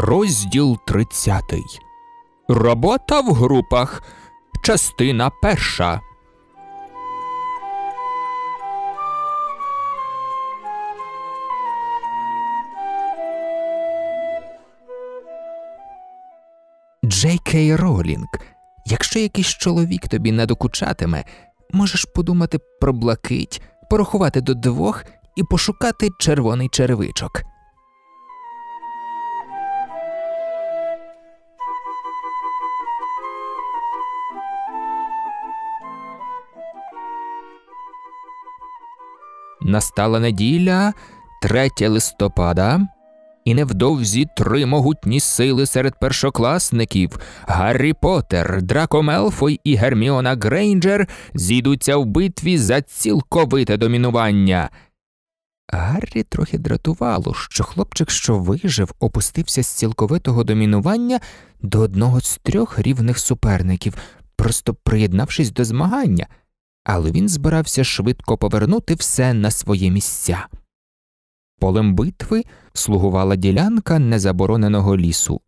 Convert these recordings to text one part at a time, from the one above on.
Розділ 30. Робота в групах. Частина перша. Джей Кей Ролінг. Якщо якийсь чоловік тобі не докучатиме, можеш подумати про блакить, порахувати до двох і пошукати червоний червичок. Настала неділя, 3 листопада, і невдовзі три могутні сили серед першокласників Гаррі Поттер, Драко Мелфой і Герміона Грейнджер зійдуться в битві за цілковите домінування. Гаррі трохи дратувало, що хлопчик, що вижив, опустився з цілковитого домінування до одного з трьох рівних суперників, просто приєднавшись до змагання але він збирався швидко повернути все на свої місця. Полем битви слугувала ділянка незабороненого лісу,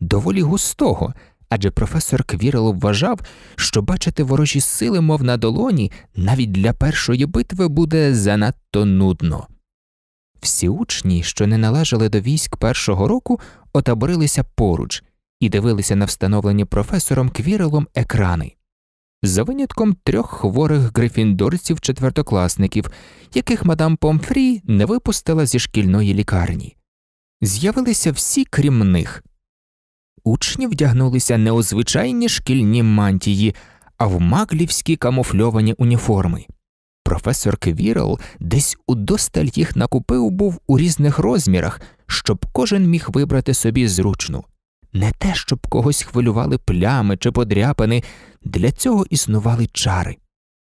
доволі густого, адже професор Квірел вважав, що бачити ворожі сили, мов на долоні, навіть для першої битви буде занадто нудно. Всі учні, що не належали до військ першого року, отаборилися поруч і дивилися на встановлені професором Квірелом екрани за винятком трьох хворих грифіндорців-четвертокласників, яких мадам Помфрі не випустила зі шкільної лікарні. З'явилися всі, крім них. Учні вдягнулися не у звичайні шкільні мантії, а в маглівські камуфльовані уніформи. Професор Квірл десь удосталь їх накупив був у різних розмірах, щоб кожен міг вибрати собі зручну. Не те, щоб когось хвилювали плями чи подряпини, для цього існували чари.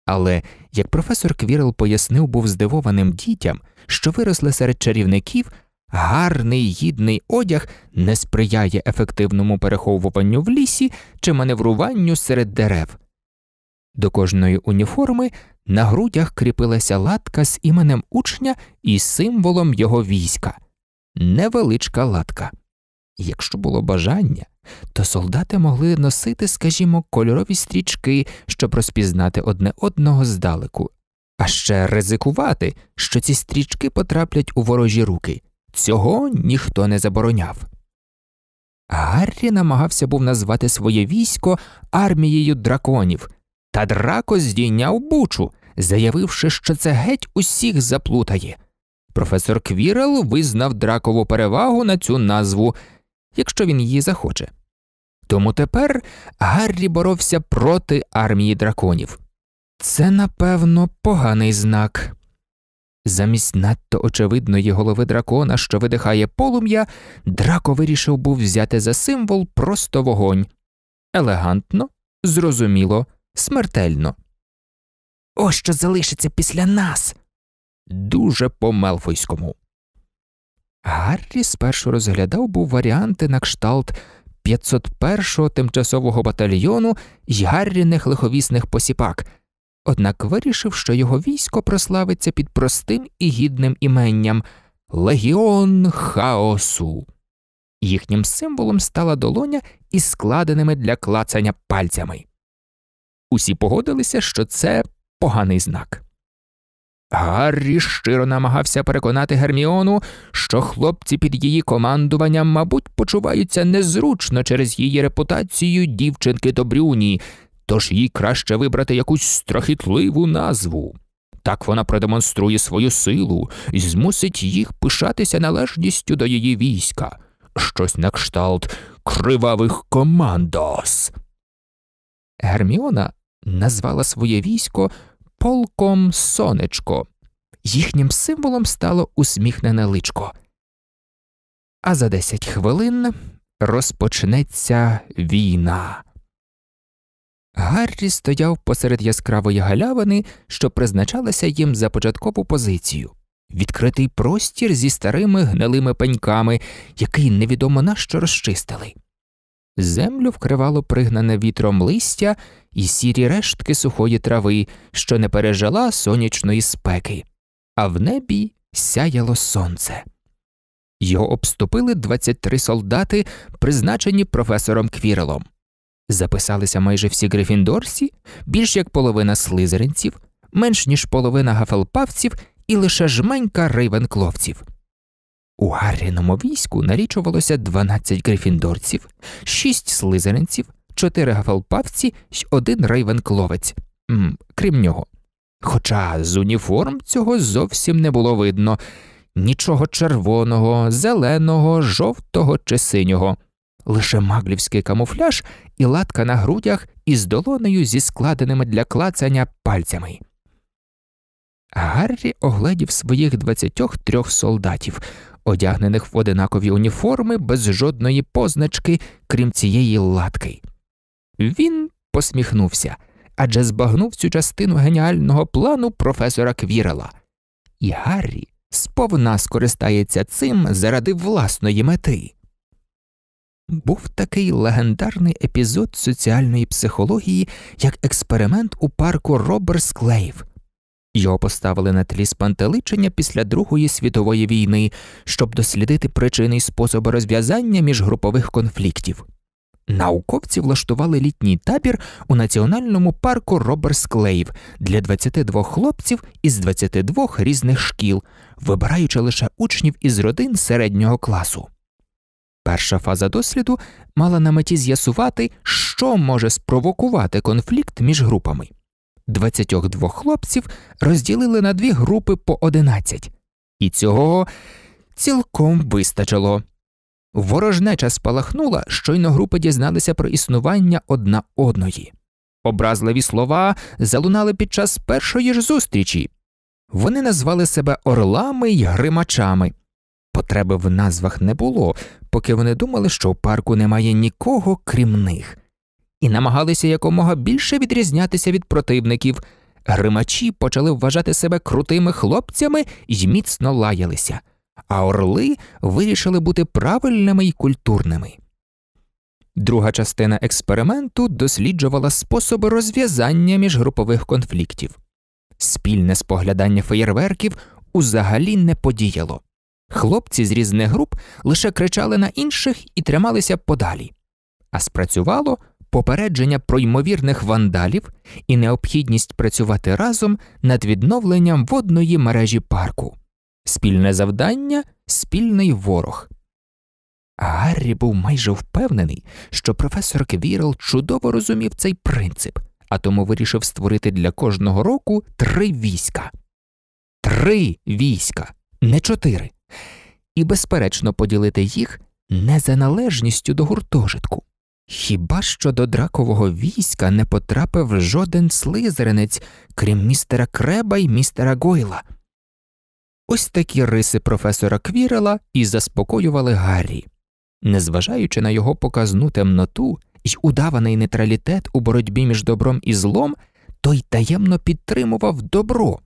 Але, як професор Квірел пояснив, був здивованим дітям, що виросли серед чарівників, гарний гідний одяг не сприяє ефективному переховуванню в лісі чи маневруванню серед дерев. До кожної уніформи на грудях кріпилася латка з іменем учня і символом його війська невеличка латка. Якщо було бажання, то солдати могли носити, скажімо, кольорові стрічки, щоб розпізнати одне одного здалеку, а ще ризикувати, що ці стрічки потраплять у ворожі руки. Цього ніхто не забороняв. Гаррі намагався був назвати своє військо армією драконів, та драко здійняв бучу, заявивши, що це геть усіх заплутає. Професор Квірел визнав дракову перевагу на цю назву якщо він її захоче. Тому тепер Гаррі боровся проти армії драконів. Це, напевно, поганий знак. Замість надто очевидної голови дракона, що видихає полум'я, драко вирішив був взяти за символ просто вогонь елегантно, зрозуміло, смертельно. Ось що залишиться після нас. Дуже по мелфойському. Гаррі спершу розглядав був варіанти на кшталт 501-го тимчасового батальйону й гарріних лиховісних посіпак, однак вирішив, що його військо прославиться під простим і гідним іменням Легіон Хаосу. Їхнім символом стала долоня із складеними для клацання пальцями. Усі погодилися, що це поганий знак. Гаррі щиро намагався переконати Герміону, що хлопці під її командуванням, мабуть, почуваються незручно через її репутацію дівчинки Добрюні, тож їй краще вибрати якусь страхітливу назву. Так вона продемонструє свою силу і змусить їх пишатися належністю до її війська, щось на кшталт кривавих командос. Герміона назвала своє військо полком сонечко. Їхнім символом стало усміхнене личко. А за десять хвилин розпочнеться війна. Гаррі стояв посеред яскравої галявини, що призначалася їм за початкову позицію. Відкритий простір зі старими гнилими пеньками, який невідомо нащо розчистили. Землю вкривало пригнане вітром листя, і сірі рештки сухої трави, що не пережила сонячної спеки, а в небі сяяло сонце. Його обступили 23 солдати, призначені професором Квірелом. Записалися майже всі грифіндорці, більш як половина слизеринців, менш ніж половина гафелпавців і лише жменька рейвенкловців. У Гарріному війську налічувалося 12 грифіндорців, 6 слизеринців, чотири гафелпавці й один рейвенкловець, крім нього. Хоча з уніформ цього зовсім не було видно нічого червоного, зеленого, жовтого чи синього, лише маглівський камуфляж і латка на грудях із долонею зі складеними для клацання пальцями. Гаррі огледів своїх двадцятьох трьох солдатів, одягнених в одинакові уніформи без жодної позначки, крім цієї латки. Він посміхнувся адже збагнув цю частину геніального плану професора Квірела. І Гаррі сповна скористається цим заради власної мети. Був такий легендарний епізод соціальної психології, як експеримент у парку Роберс Клейв. Його поставили на тлі спантеличення після Другої світової війни, щоб дослідити причини і способи розв'язання міжгрупових конфліктів. Науковці влаштували літній табір у національному парку Роберс Клейв для 22 хлопців із 22 різних шкіл, вибираючи лише учнів із родин середнього класу. Перша фаза досліду мала на меті з'ясувати, що може спровокувати конфлікт між групами. 22 хлопців розділили на дві групи по 11. і цього цілком вистачило. Ворожнеча спалахнула, щойно групи дізналися про існування одна одної. Образливі слова залунали під час першої ж зустрічі. Вони назвали себе орлами й гримачами. Потреби в назвах не було, поки вони думали, що в парку немає нікого крім них, і намагалися якомога більше відрізнятися від противників. Гримачі почали вважати себе крутими хлопцями і міцно лаялися а орли вирішили бути правильними й культурними. Друга частина експерименту досліджувала способи розв'язання міжгрупових конфліктів. Спільне споглядання феєрверків узагалі не подіяло. Хлопці з різних груп лише кричали на інших і трималися подалі, а спрацювало попередження про ймовірних вандалів і необхідність працювати разом над відновленням водної мережі парку. Спільне завдання спільний ворог. Гаррі був майже впевнений, що професор Квірл чудово розумів цей принцип, а тому вирішив створити для кожного року три війська. Три війська, не чотири. І, безперечно, поділити їх не за належністю до гуртожитку. Хіба що до дракового війська не потрапив жоден слизеринець, крім містера Креба і містера Гойла. Ось такі риси професора Квірела і заспокоювали Гаррі. Незважаючи на його показну темноту і удаваний нейтралітет у боротьбі між добром і злом, той таємно підтримував добро.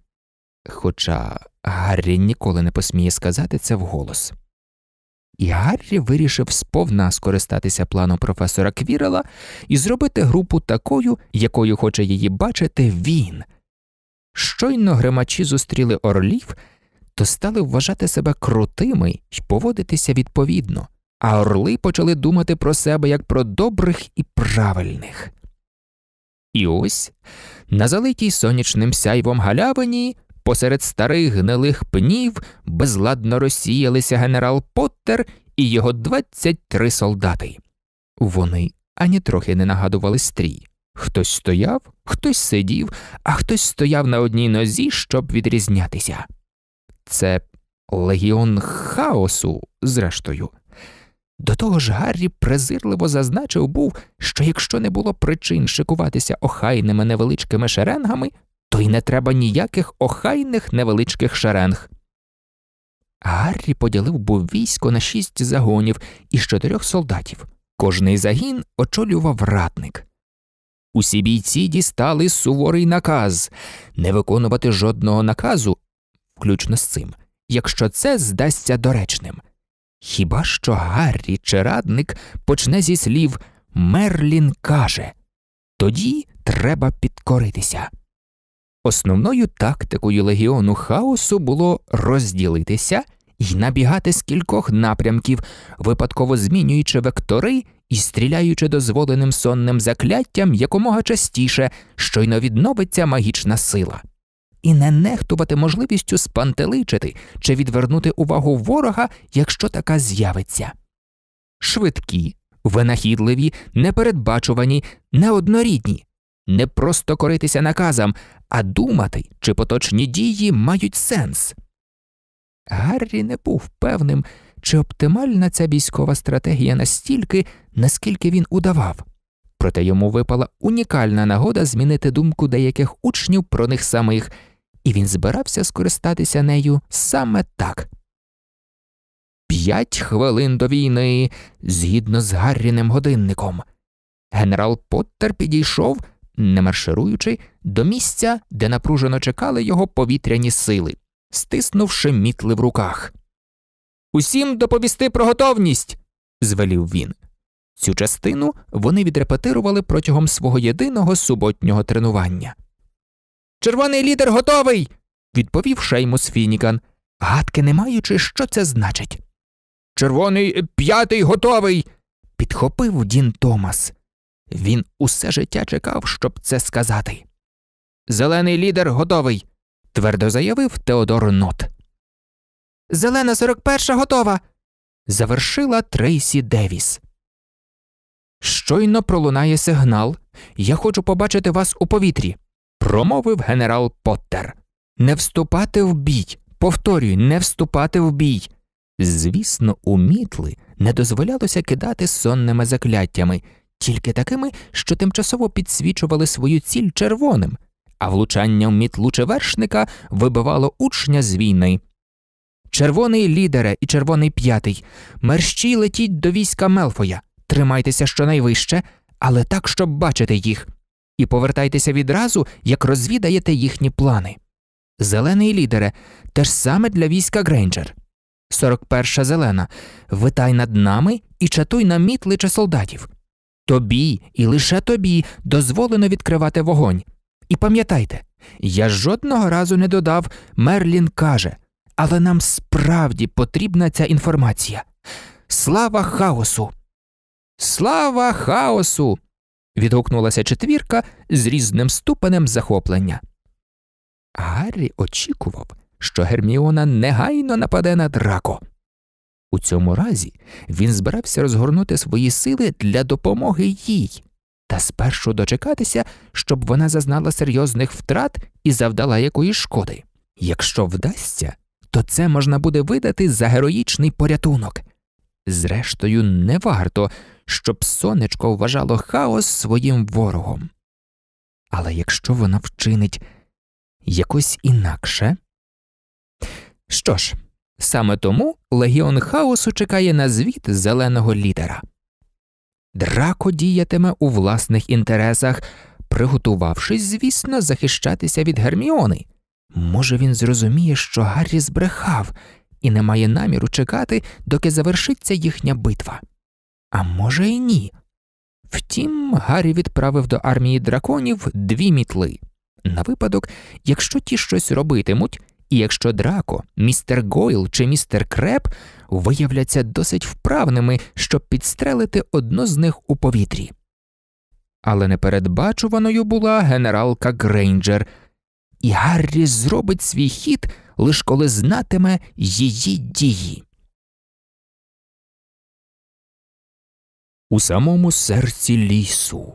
Хоча Гаррі ніколи не посміє сказати це вголос. І Гаррі вирішив сповна скористатися планом професора Квірела і зробити групу такою, якою хоче її бачити він. Щойно гримачі зустріли орлів то стали вважати себе крутими й поводитися відповідно, а орли почали думати про себе як про добрих і правильних. І ось на залитій сонячним сяйвом галявині. Посеред старих гнилих пнів безладно розсіялися генерал Поттер і його 23 солдати. Вони ані трохи не нагадували стрій. Хтось стояв, хтось сидів, а хтось стояв на одній нозі, щоб відрізнятися. Це легіон хаосу, зрештою. До того ж, Гаррі презирливо зазначив був, що якщо не було причин шикуватися охайними невеличкими шеренгами, то й не треба ніяких охайних невеличких шеренг. Гаррі поділив був військо на шість загонів із чотирьох солдатів. Кожний загін очолював радник. Усі бійці дістали суворий наказ не виконувати жодного наказу включно з цим, якщо це здасться доречним. Хіба що Гаррі чи радник почне зі слів Мерлін каже тоді треба підкоритися. Основною тактикою легіону хаосу було розділитися і набігати з кількох напрямків, випадково змінюючи вектори і стріляючи дозволеним сонним закляттям якомога частіше, щойно відновиться магічна сила і не нехтувати можливістю спантеличити чи відвернути увагу ворога, якщо така з'явиться. Швидкі, винахідливі, непередбачувані, неоднорідні, не просто коритися наказам, а думати, чи поточні дії мають сенс. Гаррі не був певним, чи оптимальна ця військова стратегія настільки, наскільки він удавав, проте йому випала унікальна нагода змінити думку деяких учнів про них самих і він збирався скористатися нею саме так. П'ять хвилин до війни, згідно з Гарріним годинником. Генерал Поттер підійшов, не маршируючи, до місця, де напружено чекали його повітряні сили, стиснувши мітли в руках. Усім доповісти про готовність. звелів він. Цю частину вони відрепетирували протягом свого єдиного суботнього тренування. Червоний лідер готовий, відповів Шеймус Фінікан, гадки не маючи, що це значить. Червоний е, п'ятий готовий. підхопив Дін Томас. Він усе життя чекав, щоб це сказати. Зелений лідер готовий, твердо заявив Теодор Нот. Зелена сорок перша готова. Завершила Трейсі Девіс. Щойно пролунає сигнал. Я хочу побачити вас у повітрі промовив генерал Поттер. Не вступати в бій. Повторюю, не вступати в бій. Звісно, у мітли не дозволялося кидати сонними закляттями, тільки такими, що тимчасово підсвічували свою ціль червоним, а влучання в мітлу чи вершника вибивало учня з війни. Червоний лідере і червоний п'ятий. Мерщій летіть до війська Мелфоя, тримайтеся щонайвище, але так, щоб бачити їх і повертайтеся відразу, як розвідаєте їхні плани. Зелений лідере, те ж саме для війська Грейнджер. 41 зелена. Витай над нами і чатуй на лича солдатів. Тобі і лише тобі дозволено відкривати вогонь. І пам'ятайте, я жодного разу не додав, Мерлін каже, але нам справді потрібна ця інформація. Слава хаосу! Слава хаосу! відгукнулася четвірка з різним ступенем захоплення. Гаррі очікував, що Герміона негайно нападе на драко. У цьому разі він збирався розгорнути свої сили для допомоги їй та спершу дочекатися, щоб вона зазнала серйозних втрат і завдала якоїсь шкоди. Якщо вдасться, то це можна буде видати за героїчний порятунок. Зрештою, не варто, щоб сонечко вважало хаос своїм ворогом. Але якщо вона вчинить якось інакше. Що ж, саме тому легіон хаосу чекає на звіт зеленого лідера. Драко діятиме у власних інтересах, приготувавшись, звісно, захищатися від Герміони. Може, він зрозуміє, що Гаррі збрехав і не має наміру чекати, доки завершиться їхня битва. А може, і ні. Втім, Гаррі відправив до армії драконів дві мітли на випадок, якщо ті щось робитимуть, і якщо драко, містер Гойл чи містер Креп виявляться досить вправними, щоб підстрелити одну з них у повітрі. Але непередбачуваною була генералка Грейнджер, і Гаррі зробить свій хід лиш коли знатиме її дії. У самому серці лісу,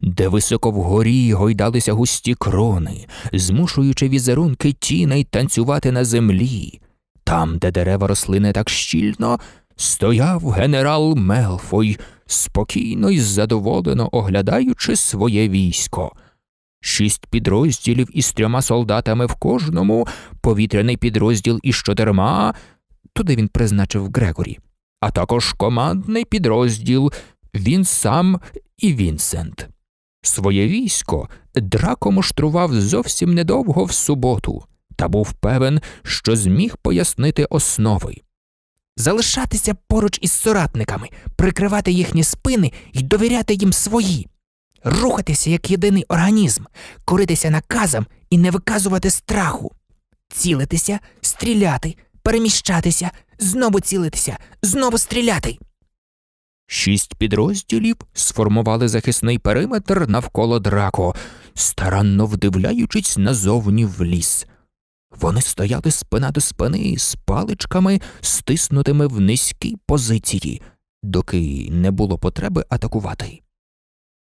де високо вгорі гойдалися густі крони, змушуючи візерунки тіней танцювати на землі, там, де дерева росли не так щільно, стояв генерал Мелфой, спокійно і задоволено оглядаючи своє військо шість підрозділів із трьома солдатами в кожному, повітряний підрозділ із чотирма, туди він призначив Грегорі, а також командний підрозділ, він сам і Вінсент. Своє військо драко муштрував зовсім недовго в суботу та був певен, що зміг пояснити основи. Залишатися поруч із соратниками, прикривати їхні спини і довіряти їм свої рухатися як єдиний організм, коритися наказом і не виказувати страху, цілитися, стріляти, переміщатися, знову цілитися, знову стріляти. Шість підрозділів сформували захисний периметр навколо драко, старанно вдивляючись назовні в ліс. Вони стояли спина до спини з паличками, стиснутими в низькій позиції, доки не було потреби атакувати.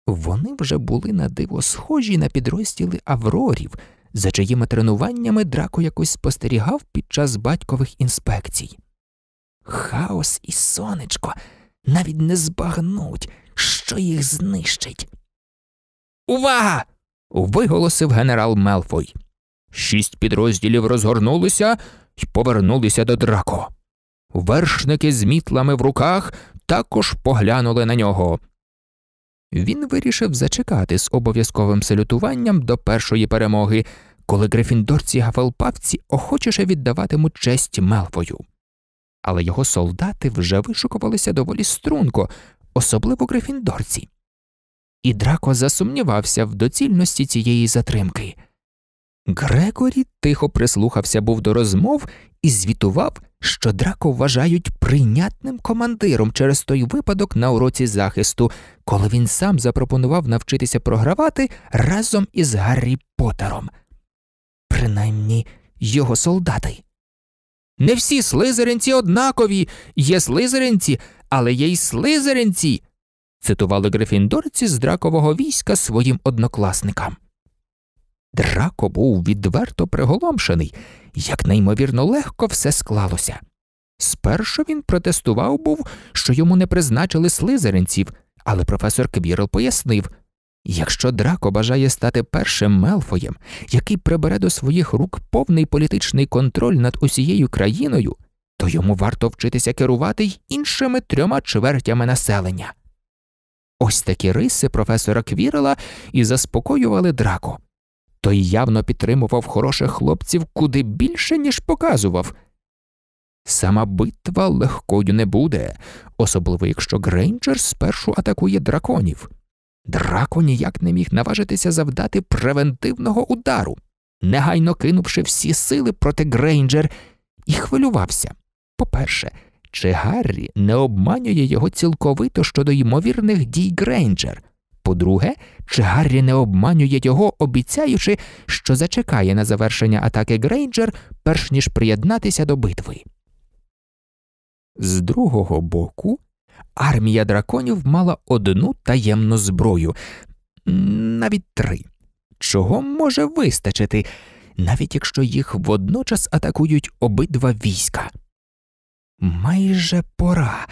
Вони вже були на диво схожі на підрозділи аврорів, за чиїми тренуваннями драко якось спостерігав під час батькових інспекцій. Хаос і сонечко навіть не збагнуть, що їх знищить. Увага! виголосив генерал Мелфой. Шість підрозділів розгорнулися і повернулися до драко. Вершники з мітлами в руках також поглянули на нього. Він вирішив зачекати з обов'язковим салютуванням до першої перемоги, коли грифіндорці Гафелпавці охочеше віддаватимуть честь Мелфою. Але його солдати вже вишукувалися доволі струнко, особливо грифіндорці. І драко засумнівався в доцільності цієї затримки. Грегорі тихо прислухався був до розмов і звітував, що драко вважають прийнятним командиром через той випадок на уроці захисту, коли він сам запропонував навчитися програвати разом із Гаррі Поттером. Принаймні його солдати. Не всі слизеринці однакові, є слизеринці, але є й слизеринці. цитували грифіндорці з дракового війська своїм однокласникам. Драко був відверто приголомшений, як неймовірно легко все склалося. Спершу він протестував був, що йому не призначили слизеринців, але професор Квірл пояснив якщо драко бажає стати першим Мелфоєм, який прибере до своїх рук повний політичний контроль над усією країною, то йому варто вчитися керувати й іншими трьома чвертями населення. Ось такі риси професора Квірела і заспокоювали драко той явно підтримував хороших хлопців куди більше, ніж показував. Сама битва легкою не буде, особливо якщо Грейнджер спершу атакує драконів. Драко ніяк не міг наважитися завдати превентивного удару, негайно кинувши всі сили проти Грейнджер, і хвилювався. По-перше, чи Гаррі не обманює його цілковито щодо ймовірних дій Грейнджер? По-друге, чи Гаррі не обманює його, обіцяючи, що зачекає на завершення атаки Грейнджер, перш ніж приєднатися до битви. З другого боку, армія драконів мала одну таємну зброю навіть три, чого може вистачити, навіть якщо їх водночас атакують обидва війська. Майже пора.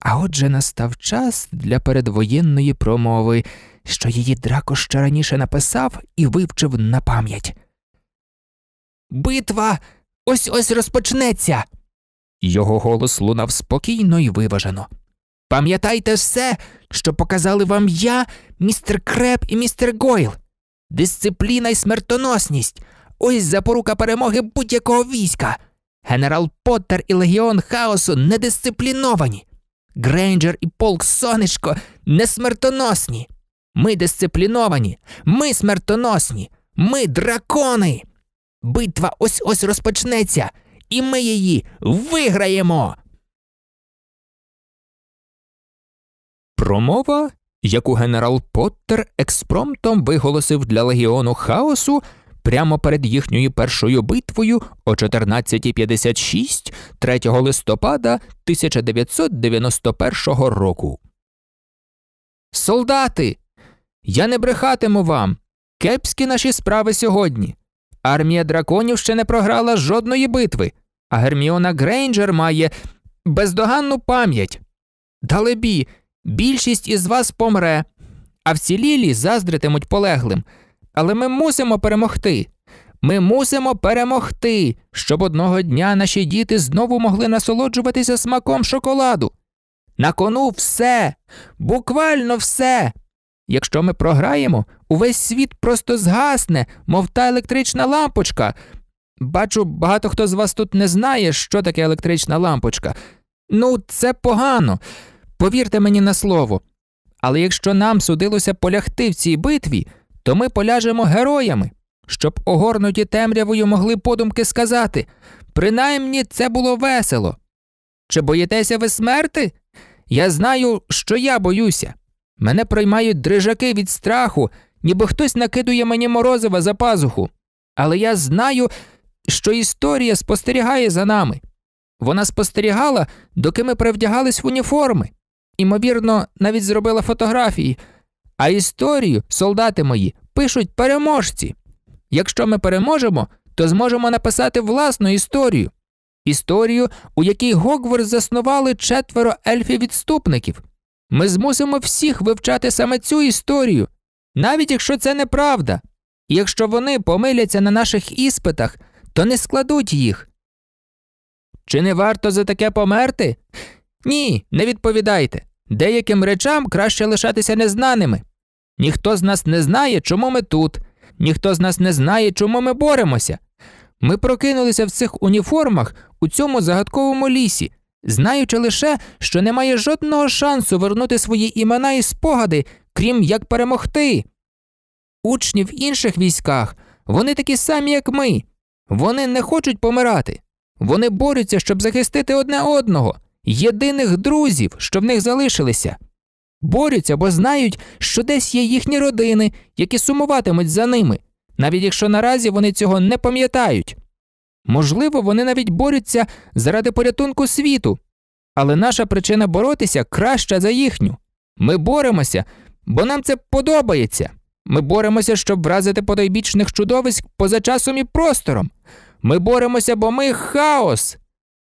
А отже настав час для передвоєнної промови, що її драко ще раніше написав і вивчив на пам'ять. Битва ось ось розпочнеться. Його голос лунав спокійно і виважено. Пам'ятайте все, що показали вам я, містер Креп і містер Гойл. Дисципліна і смертоносність. Ось запорука перемоги будь-якого війська. Генерал Поттер і Легіон Хаосу недисципліновані. Грейнджер і полк сонечко не смертоносні. Ми дисципліновані, ми смертоносні, ми дракони. Битва ось ось розпочнеться, і ми її виграємо. Промова, яку генерал Поттер експромтом виголосив для Легіону хаосу, прямо перед їхньою першою битвою о 14.56 3 листопада 1991 року. Солдати! Я не брехатиму вам. Кепські наші справи сьогодні. Армія драконів ще не програла жодної битви, а Герміона Грейнджер має бездоганну пам'ять. Далебі, більшість із вас помре, а всі лілі заздритимуть полеглим але ми мусимо перемогти. Ми мусимо перемогти, щоб одного дня наші діти знову могли насолоджуватися смаком шоколаду. На кону все, буквально все. Якщо ми програємо, увесь світ просто згасне, мов та електрична лампочка. Бачу, багато хто з вас тут не знає, що таке електрична лампочка. Ну, це погано. Повірте мені на слово. Але якщо нам судилося полягти в цій битві, то ми поляжемо героями, щоб огорнуті темрявою могли подумки сказати принаймні це було весело. Чи боїтеся ви смерти? Я знаю, що я боюся. Мене приймають дрижаки від страху, ніби хтось накидує мені морозива за пазуху. Але я знаю, що історія спостерігає за нами. Вона спостерігала, доки ми привдягались в уніформи, імовірно, навіть зробила фотографії. А історію, солдати мої, пишуть переможці. Якщо ми переможемо, то зможемо написати власну історію. Історію, у якій Гогвард заснували четверо ельфів-відступників. Ми змусимо всіх вивчати саме цю історію, навіть якщо це неправда. І якщо вони помиляться на наших іспитах, то не складуть їх. Чи не варто за таке померти? Ні, не відповідайте. Деяким речам краще лишатися незнаними. Ніхто з нас не знає, чому ми тут, ніхто з нас не знає, чому ми боремося. Ми прокинулися в цих уніформах у цьому загадковому лісі, знаючи лише, що немає жодного шансу вернути свої імена і спогади, крім як перемогти. Учні в інших військах вони такі самі, як ми. Вони не хочуть помирати. Вони борються, щоб захистити одне одного, єдиних друзів, що в них залишилися борються, бо знають, що десь є їхні родини, які сумуватимуть за ними, навіть якщо наразі вони цього не пам'ятають. Можливо, вони навіть борються заради порятунку світу, але наша причина боротися краща за їхню. Ми боремося, бо нам це подобається. Ми боремося, щоб вразити подойбічних чудовиськ поза часом і простором. Ми боремося, бо ми хаос.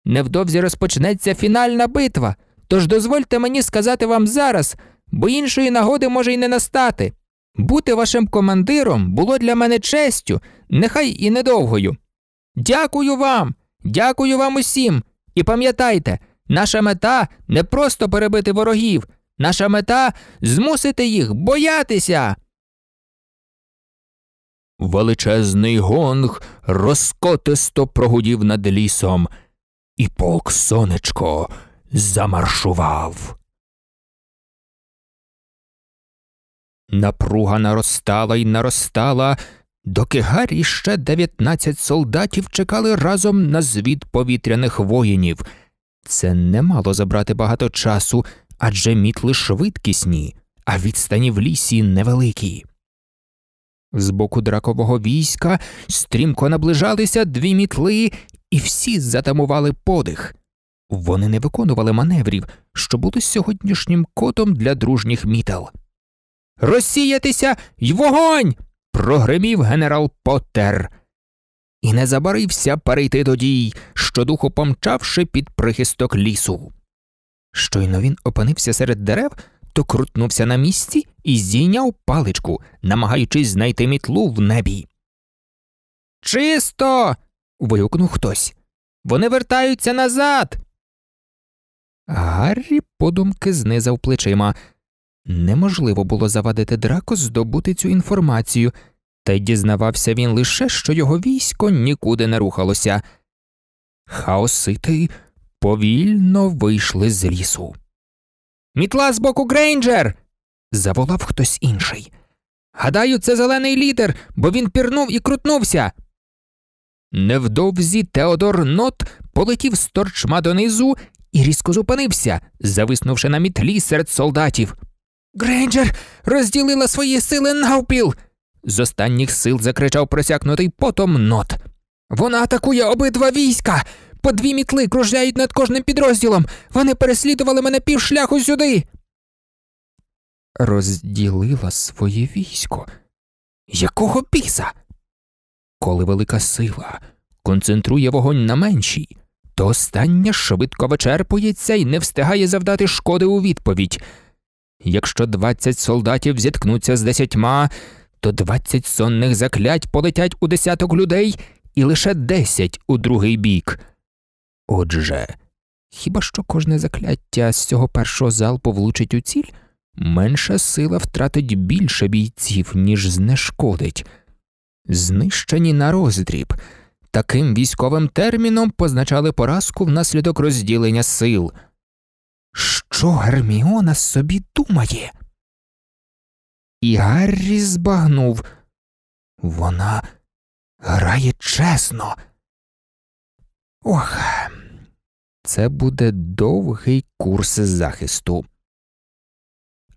Невдовзі розпочнеться фінальна битва. Тож дозвольте мені сказати вам зараз, бо іншої нагоди може й не настати. Бути вашим командиром було для мене честю, нехай і недовгою. Дякую вам, дякую вам усім. І пам'ятайте, наша мета не просто перебити ворогів, наша мета змусити їх боятися. Величезний гонг розкотисто прогудів над лісом. І полк сонечко замаршував. Напруга наростала і наростала, доки Гаррі ще 19 солдатів чекали разом на звіт повітряних воїнів. Це не мало забрати багато часу, адже мітли швидкісні, а відстані в лісі невеликі. З боку дракового війська стрімко наближалися дві мітли, і всі затамували подих. Вони не виконували маневрів, що були сьогоднішнім кодом для дружніх мітел. Розсіятися й вогонь. прогримів генерал Поттер. і не забарився перейти до дій, щодуху помчавши під прихисток лісу. Щойно він опинився серед дерев, то крутнувся на місці і зійняв паличку, намагаючись знайти мітлу в небі. Чисто. вигукнув хтось. Вони вертаються назад. Гаррі подумки знизав плечима. Неможливо було завадити драко здобути цю інформацію, та й дізнавався він лише, що його військо нікуди не рухалося. Хаосити повільно вийшли з лісу. Мітла з боку Грейнджер. заволав хтось інший. Гадаю, це зелений лідер, бо він пірнув і крутнувся. Невдовзі Теодор Нот полетів з торчма донизу і різко зупинився, зависнувши на мітлі серед солдатів. Грейнджер розділила свої сили навпіл. З останніх сил закричав просякнутий потом нот. Вона атакує обидва війська. По дві мітли кружляють над кожним підрозділом. Вони переслідували мене півшляху сюди. Розділила своє військо. Якого біса? Коли велика сила концентрує вогонь на меншій, то останнє швидко вичерпується і не встигає завдати шкоди у відповідь. Якщо двадцять солдатів зіткнуться з десятьма, то двадцять сонних заклять полетять у десяток людей і лише десять у другий бік. Отже, хіба що кожне закляття з цього першого залпу влучить у ціль, менша сила втратить більше бійців, ніж знешкодить. Знищені на роздріб. Таким військовим терміном позначали поразку внаслідок розділення сил. Що Герміона собі думає? І Гаррі збагнув вона грає чесно. Ох, це буде довгий курс захисту.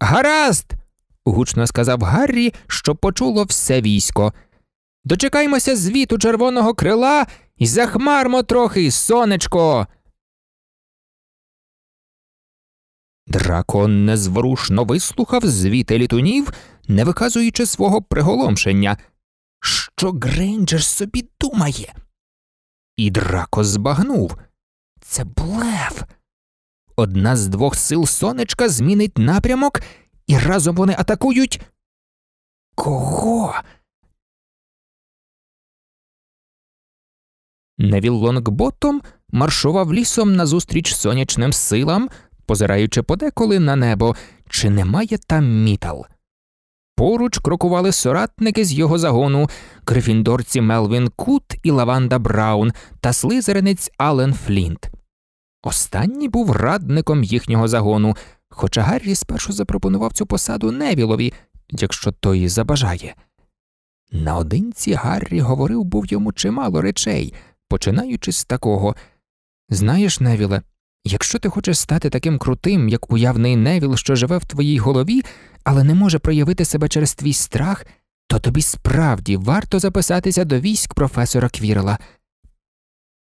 Гаразд. гучно сказав Гаррі, що почуло все військо. Дочекаймося звіту червоного крила і захмармо трохи сонечко. Дракон незворушно вислухав звіти літунів, не виказуючи свого приголомшення, що Грейнджер собі думає. І драко збагнув це блеф. Одна з двох сил сонечка змінить напрямок, і разом вони атакують. Кого? Невіл Лонгботом маршував лісом назустріч сонячним силам, позираючи подеколи на небо, чи немає там мітал. Поруч крокували соратники з його загону, грифіндорці Мелвін Кут і Лаванда Браун та слизеринець Ален Флінт. Останній був радником їхнього загону, хоча Гаррі спершу запропонував цю посаду Невілові, якщо той забажає. Наодинці Гаррі говорив був йому чимало речей, починаючи з такого Знаєш, Невіле, якщо ти хочеш стати таким крутим, як уявний Невіл, що живе в твоїй голові, але не може проявити себе через твій страх, то тобі справді варто записатися до військ професора Квірла.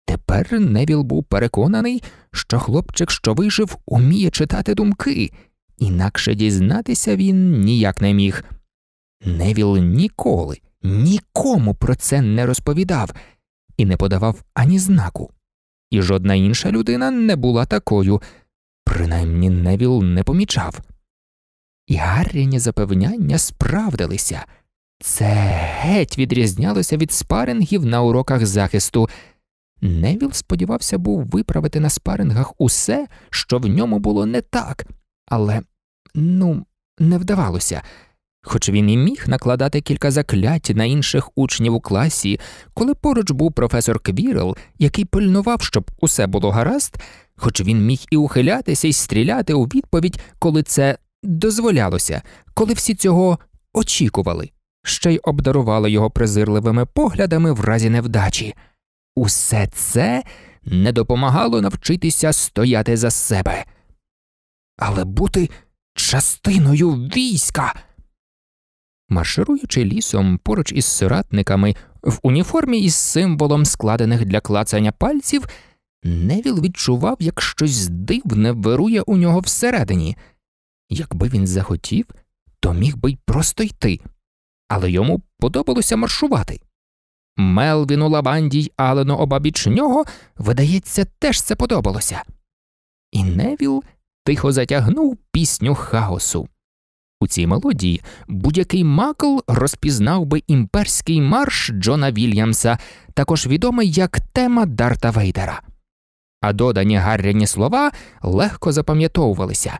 Тепер Невіл був переконаний, що хлопчик, що вижив, уміє читати думки, інакше дізнатися він ніяк не міг. Невіл ніколи, нікому про це не розповідав і не подавав ані знаку. І жодна інша людина не була такою, принаймні Невіл не помічав. І Гарріні запевняння справдилися це геть відрізнялося від спарингів на уроках захисту. Невіл сподівався був виправити на спарингах усе, що в ньому було не так, але ну, не вдавалося. Хоч він і міг накладати кілька заклять на інших учнів у класі, коли поруч був професор Квірл, який пильнував, щоб усе було гаразд, хоч він міг і ухилятися, і стріляти у відповідь, коли це дозволялося, коли всі цього очікували, ще й обдарували його презирливими поглядами в разі невдачі. Усе це не допомагало навчитися стояти за себе. Але бути частиною війська маршируючи лісом поруч із соратниками, в уніформі із символом складених для клацання пальців, Невіл відчував, як щось дивне вирує у нього всередині. Якби він захотів, то міг би й просто йти, але йому подобалося маршувати. Мелвіну Лаванді й Алену обабіч нього, видається, теж це подобалося. І Невіл тихо затягнув пісню хаосу. У цій мелодії будь-який макл розпізнав би імперський марш Джона Вільямса, також відомий як тема Дарта Вейдера. А додані гарряні слова легко запам'ятовувалися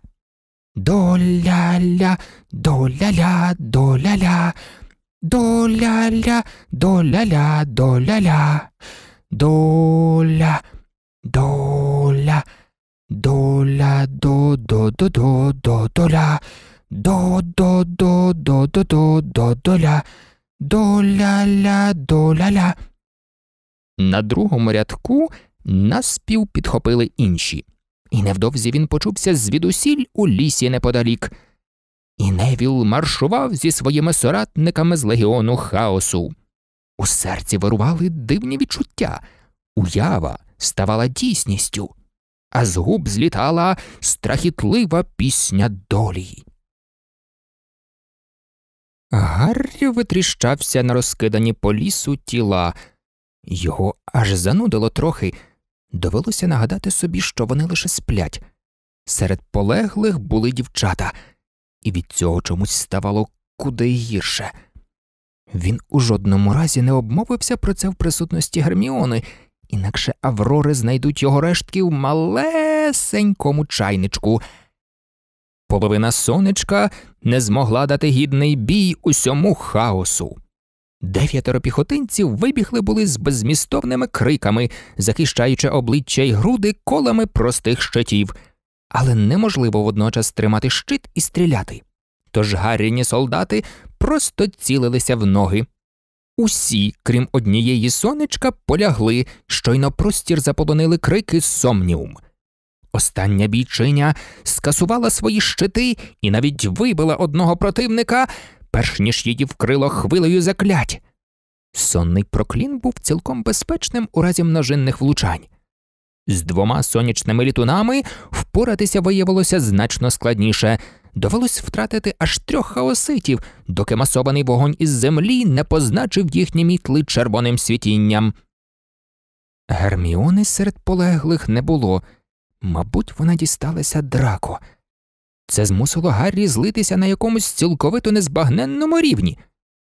Доля, доляля, доля, доляля, доля доляля, доля, доля, доля, до до до до до доля. До-до-до-до-до-до-до-доля, доля-ля, доля-ля. На другому рядку наспів підхопили інші, і невдовзі він почувся звідусіль у лісі неподалік. І Невіл маршував зі своїми соратниками з легіону хаосу. У серці вирували дивні відчуття, уява ставала дійсністю, а з губ злітала страхітлива пісня долі. Гаррі витріщався на розкидані по лісу тіла, його аж занудило трохи. Довелося нагадати собі, що вони лише сплять. Серед полеглих були дівчата, і від цього чомусь ставало куди гірше. Він у жодному разі не обмовився про це в присутності Герміони, інакше аврори знайдуть його рештки в малесенькому чайничку половина сонечка не змогла дати гідний бій усьому хаосу. Дев'ятеро піхотинців вибігли були з безмістовними криками, захищаючи обличчя й груди колами простих щитів, але неможливо водночас тримати щит і стріляти. Тож гарні солдати просто цілилися в ноги. Усі, крім однієї сонечка, полягли, щойно простір заполонили крики сомніум. Остання бійчиня скасувала свої щити і навіть вибила одного противника, перш ніж її вкрило хвилею заклять. Сонний проклін був цілком безпечним у разі множинних влучань. З двома сонячними літунами впоратися виявилося значно складніше. Довелось втратити аж трьох хаоситів, доки масований вогонь із землі не позначив їхні мітли червоним світінням. Герміони серед полеглих не було. Мабуть, вона дісталася драко. Це змусило Гаррі злитися на якомусь цілковито незбагненному рівні,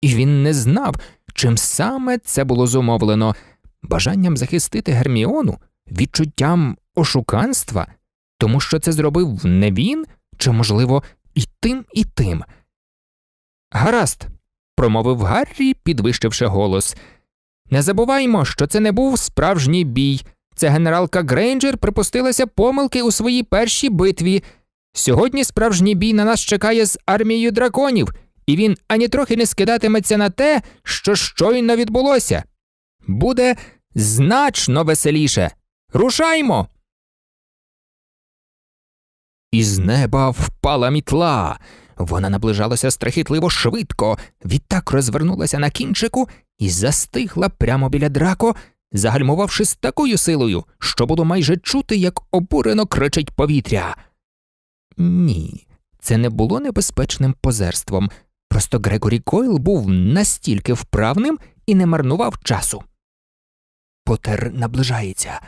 і він не знав, чим саме це було зумовлено бажанням захистити Герміону, відчуттям ошуканства, тому що це зробив не він, чи, можливо, і тим, і тим. Гаразд, промовив Гаррі, підвищивши голос. Не забуваймо, що це не був справжній бій. Це генералка Грейнджер припустилася помилки у своїй першій битві. Сьогодні справжній бій на нас чекає з армією драконів, і він анітрохи не скидатиметься на те, що щойно відбулося. Буде значно веселіше. Рушаймо! Із неба впала мітла. Вона наближалася страхітливо швидко, відтак розвернулася на кінчику і застигла прямо біля драко, загальмувавши з такою силою, що було майже чути, як обурено кричить повітря. Ні, це не було небезпечним позерством. Просто Грегорі Койл був настільки вправним і не марнував часу. Потер наближається,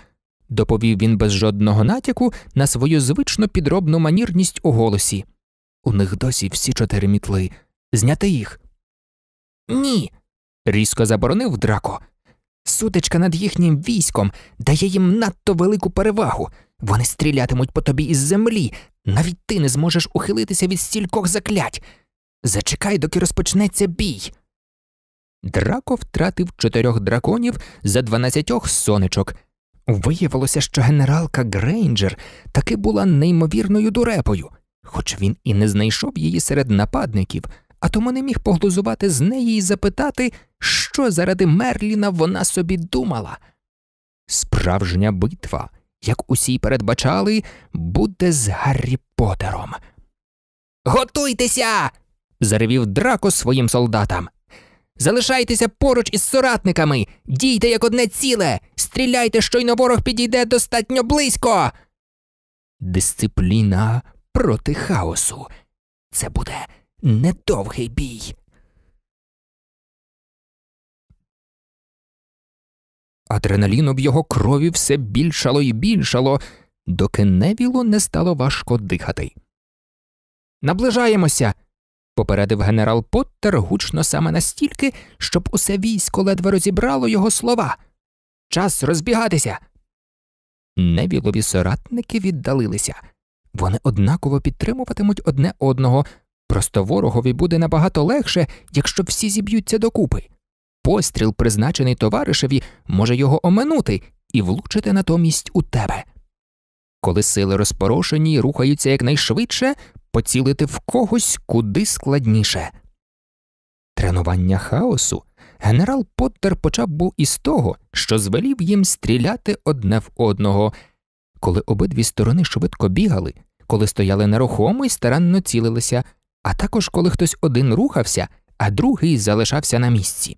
доповів він без жодного натяку на свою звично підробну манірність у голосі. У них досі всі чотири мітли. Зняти їх. Ні. різко заборонив драко, Сутичка над їхнім військом дає їм надто велику перевагу. Вони стрілятимуть по тобі із землі, навіть ти не зможеш ухилитися від стількох заклять. Зачекай, доки розпочнеться бій. Драко втратив чотирьох драконів за дванадцятьох сонечок. Виявилося, що генералка Грейнджер таки була неймовірною дурепою, хоч він і не знайшов її серед нападників а тому не міг поглузувати з неї і запитати, що заради Мерліна вона собі думала. Справжня битва, як усі передбачали, буде з Гаррі Поттером. Готуйтеся. заревів драко своїм солдатам. Залишайтеся поруч із соратниками, дійте як одне ціле, стріляйте, щойно ворог підійде достатньо близько. Дисципліна проти хаосу. Це буде недовгий бій. Адреналін об його крові все більшало і більшало, доки невіло не стало важко дихати. Наближаємося. попередив генерал Поттер гучно саме настільки, щоб усе військо ледве розібрало його слова. Час розбігатися. Невілові соратники віддалилися. Вони однаково підтримуватимуть одне одного, Просто ворогові буде набагато легше, якщо всі зіб'ються докупи. Постріл, призначений товаришеві, може його оминути і влучити натомість у тебе. Коли сили розпорошені і рухаються якнайшвидше, поцілити в когось куди складніше. Тренування хаосу генерал Поттер почав був із того, що звелів їм стріляти одне в одного. Коли обидві сторони швидко бігали, коли стояли нерухомо і старанно цілилися а також коли хтось один рухався, а другий залишався на місці.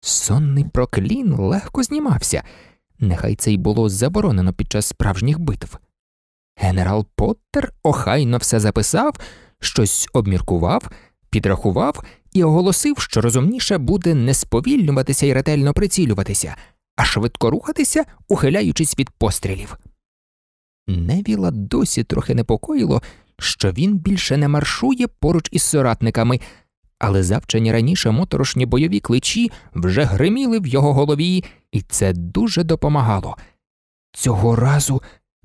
Сонний проклін легко знімався, нехай це й було заборонено під час справжніх битв. Генерал Поттер охайно все записав, щось обміркував, підрахував і оголосив, що розумніше буде не сповільнюватися і ретельно прицілюватися, а швидко рухатися, ухиляючись від пострілів. Невіла досі трохи непокоїло, що він більше не маршує поруч із соратниками, але завчені раніше моторошні бойові кличі вже гриміли в його голові, і це дуже допомагало. Цього разу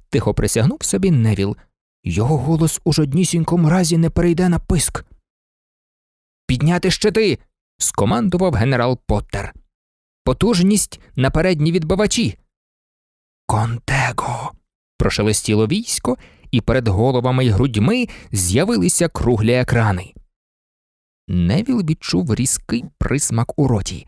тихо присягнув собі Невіл. Його голос у жоднісінькому разі не перейде на писк. Підняти щити. скомандував генерал Поттер. Потужність на передні відбивачі. Контего. прошелестіло військо і перед головами й грудьми з'явилися круглі екрани. Невіл відчув різкий присмак у роті.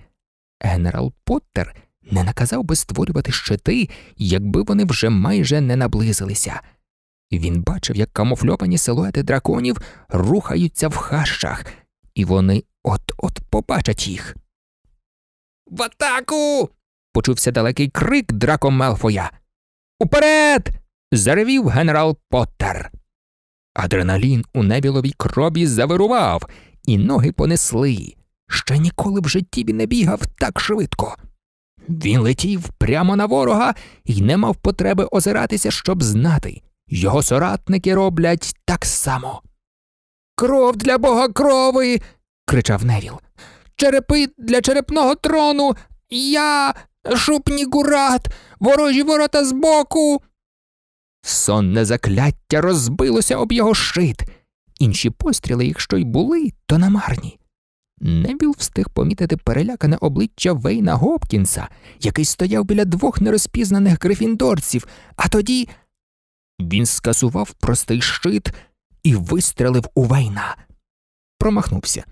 Генерал Поттер не наказав би створювати щити, якби вони вже майже не наблизилися. Він бачив, як камуфльовані силуети драконів рухаються в хащах, і вони от-от побачать їх. В атаку. почувся далекий крик Драко Мелфоя. Уперед! заревів генерал Поттер. Адреналін у небіловій кробі завирував, і ноги понесли. Ще ніколи в житті він не бігав так швидко. Він летів прямо на ворога і не мав потреби озиратися, щоб знати. Його соратники роблять так само. Кров для бога крови. кричав Невіл. Черепи для черепного трону. Я шупнігурат, ворожі ворота збоку. Сонне закляття розбилося об його шит. Інші постріли, якщо й були, то намарні. Небіл встиг помітити перелякане обличчя Вейна Гопкінса, який стояв біля двох нерозпізнаних грифіндорців, а тоді він скасував простий щит і вистрелив у Вейна. Промахнувся.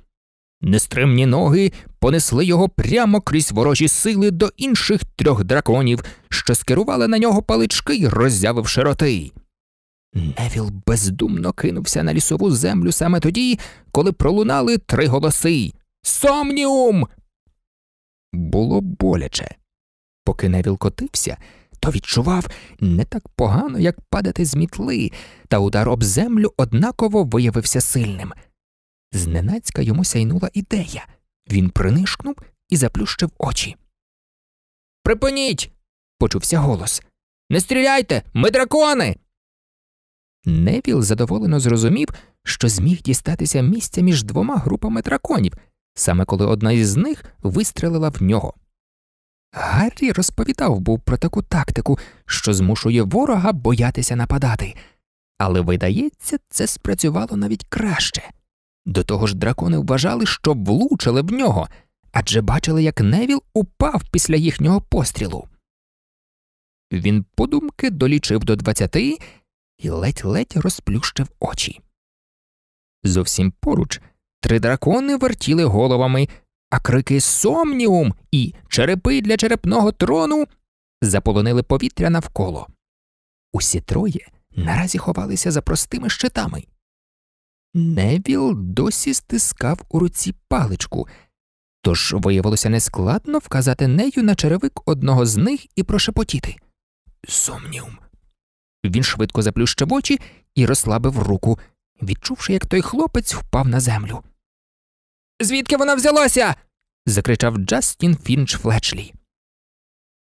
Нестримні ноги понесли його прямо крізь ворожі сили до інших трьох драконів, що скерували на нього палички, й роззявивши роти. Невіл бездумно кинувся на лісову землю саме тоді, коли пролунали три голоси Сомніум! Було боляче. Поки Невіл котився, то відчував не так погано, як падати з мітли, та удар об землю однаково виявився сильним. Зненацька йому сяйнула ідея. Він принишкнув і заплющив очі. Припиніть. почувся голос. Не стріляйте, ми дракони. Невіл задоволено зрозумів, що зміг дістатися місця між двома групами драконів, саме коли одна із них вистрелила в нього. Гаррі розповідав був про таку тактику, що змушує ворога боятися нападати, але, видається, це спрацювало навіть краще. До того ж, дракони вважали, що влучили в нього, адже бачили, як Невіл упав після їхнього пострілу. Він подумки долічив до двадцяти і ледь-ледь розплющив очі. Зовсім поруч три дракони вертіли головами, а крики Сомніум і черепи для черепного трону заполонили повітря навколо. Усі троє наразі ховалися за простими щитами. Невіл досі стискав у руці паличку, тож виявилося нескладно вказати нею на черевик одного з них і прошепотіти. Сомніум. Він швидко заплющив очі і розслабив руку, відчувши, як той хлопець впав на землю. Звідки вона взялася? закричав Джастін Фінч Флетчлі.